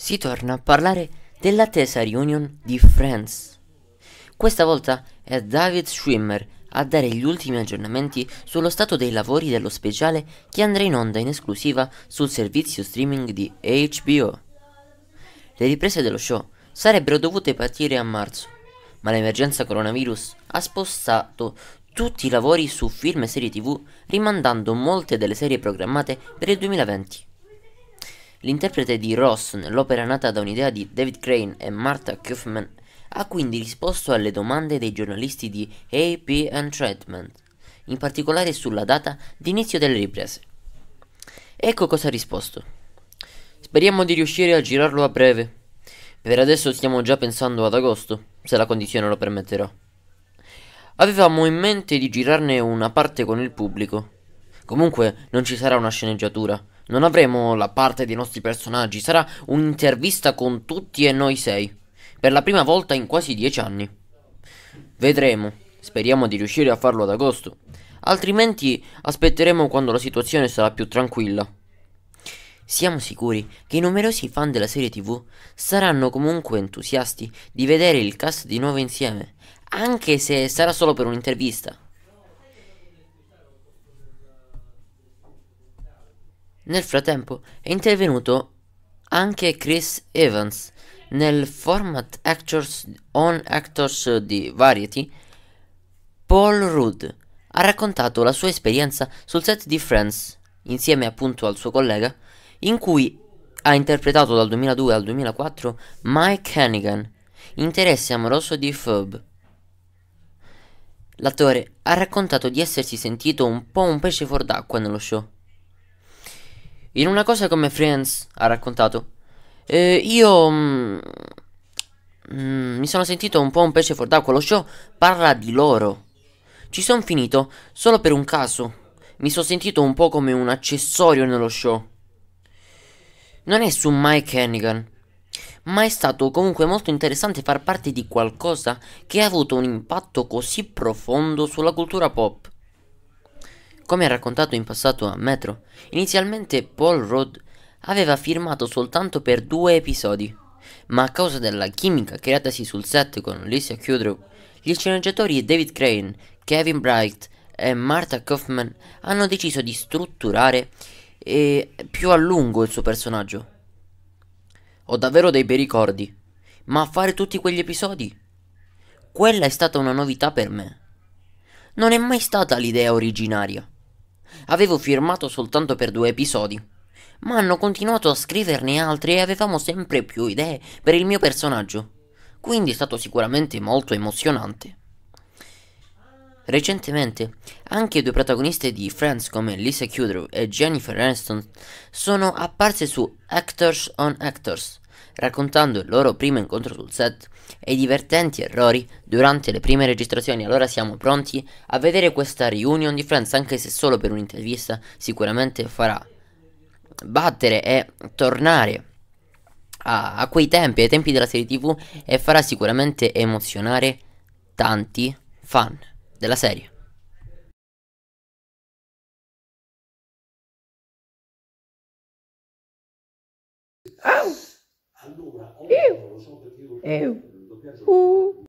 si torna a parlare dell'attesa reunion di Friends. Questa volta è David Schwimmer a dare gli ultimi aggiornamenti sullo stato dei lavori dello speciale che andrà in onda in esclusiva sul servizio streaming di HBO. Le riprese dello show sarebbero dovute partire a marzo, ma l'emergenza coronavirus ha spostato tutti i lavori su film e serie tv rimandando molte delle serie programmate per il 2020. L'interprete di Ross nell'opera nata da un'idea di David Crane e Martha Kaufman ha quindi risposto alle domande dei giornalisti di AP Entertainment, in particolare sulla data d'inizio delle riprese. Ecco cosa ha risposto. Speriamo di riuscire a girarlo a breve. Per adesso stiamo già pensando ad agosto, se la condizione lo permetterà. Avevamo in mente di girarne una parte con il pubblico. Comunque non ci sarà una sceneggiatura, non avremo la parte dei nostri personaggi, sarà un'intervista con tutti e noi sei, per la prima volta in quasi dieci anni. Vedremo, speriamo di riuscire a farlo ad agosto, altrimenti aspetteremo quando la situazione sarà più tranquilla. Siamo sicuri che i numerosi fan della serie tv saranno comunque entusiasti di vedere il cast di nuovo insieme, anche se sarà solo per un'intervista. Nel frattempo è intervenuto anche Chris Evans nel format Actors on Actors di Variety. Paul Rudd ha raccontato la sua esperienza sul set di Friends, insieme appunto al suo collega, in cui ha interpretato dal 2002 al 2004 Mike Hannigan, interesse amoroso di Phoebe. L'attore ha raccontato di essersi sentito un po' un pesce fuor d'acqua nello show in una cosa come Friends ha raccontato, eh, io mm, mm, mi sono sentito un po' un pesce fuor d'acqua, lo show parla di loro. Ci sono finito solo per un caso. Mi sono sentito un po' come un accessorio nello show. Non è su Mike Hannigan, ma è stato comunque molto interessante far parte di qualcosa che ha avuto un impatto così profondo sulla cultura pop. Come ha raccontato in passato a Metro, inizialmente Paul Rudd aveva firmato soltanto per due episodi, ma a causa della chimica creatasi sul set con Alicia Kudrow, gli sceneggiatori David Crane, Kevin Bright e Martha Kaufman hanno deciso di strutturare eh, più a lungo il suo personaggio. Ho davvero dei bei ricordi, ma fare tutti quegli episodi? Quella è stata una novità per me. Non è mai stata l'idea originaria avevo firmato soltanto per due episodi. Ma hanno continuato a scriverne altri e avevamo sempre più idee per il mio personaggio. Quindi è stato sicuramente molto emozionante. Recentemente, anche due protagoniste di Friends come Lisa Kudrow e Jennifer Aniston sono apparse su Actors on Actors, raccontando il loro primo incontro sul set e i divertenti errori durante le prime registrazioni. Allora siamo pronti a vedere questa reunion di Friends, anche se solo per un'intervista sicuramente farà battere e tornare a, a quei tempi, ai tempi della serie TV e farà sicuramente emozionare tanti fan della serie. Oh! Eu. O.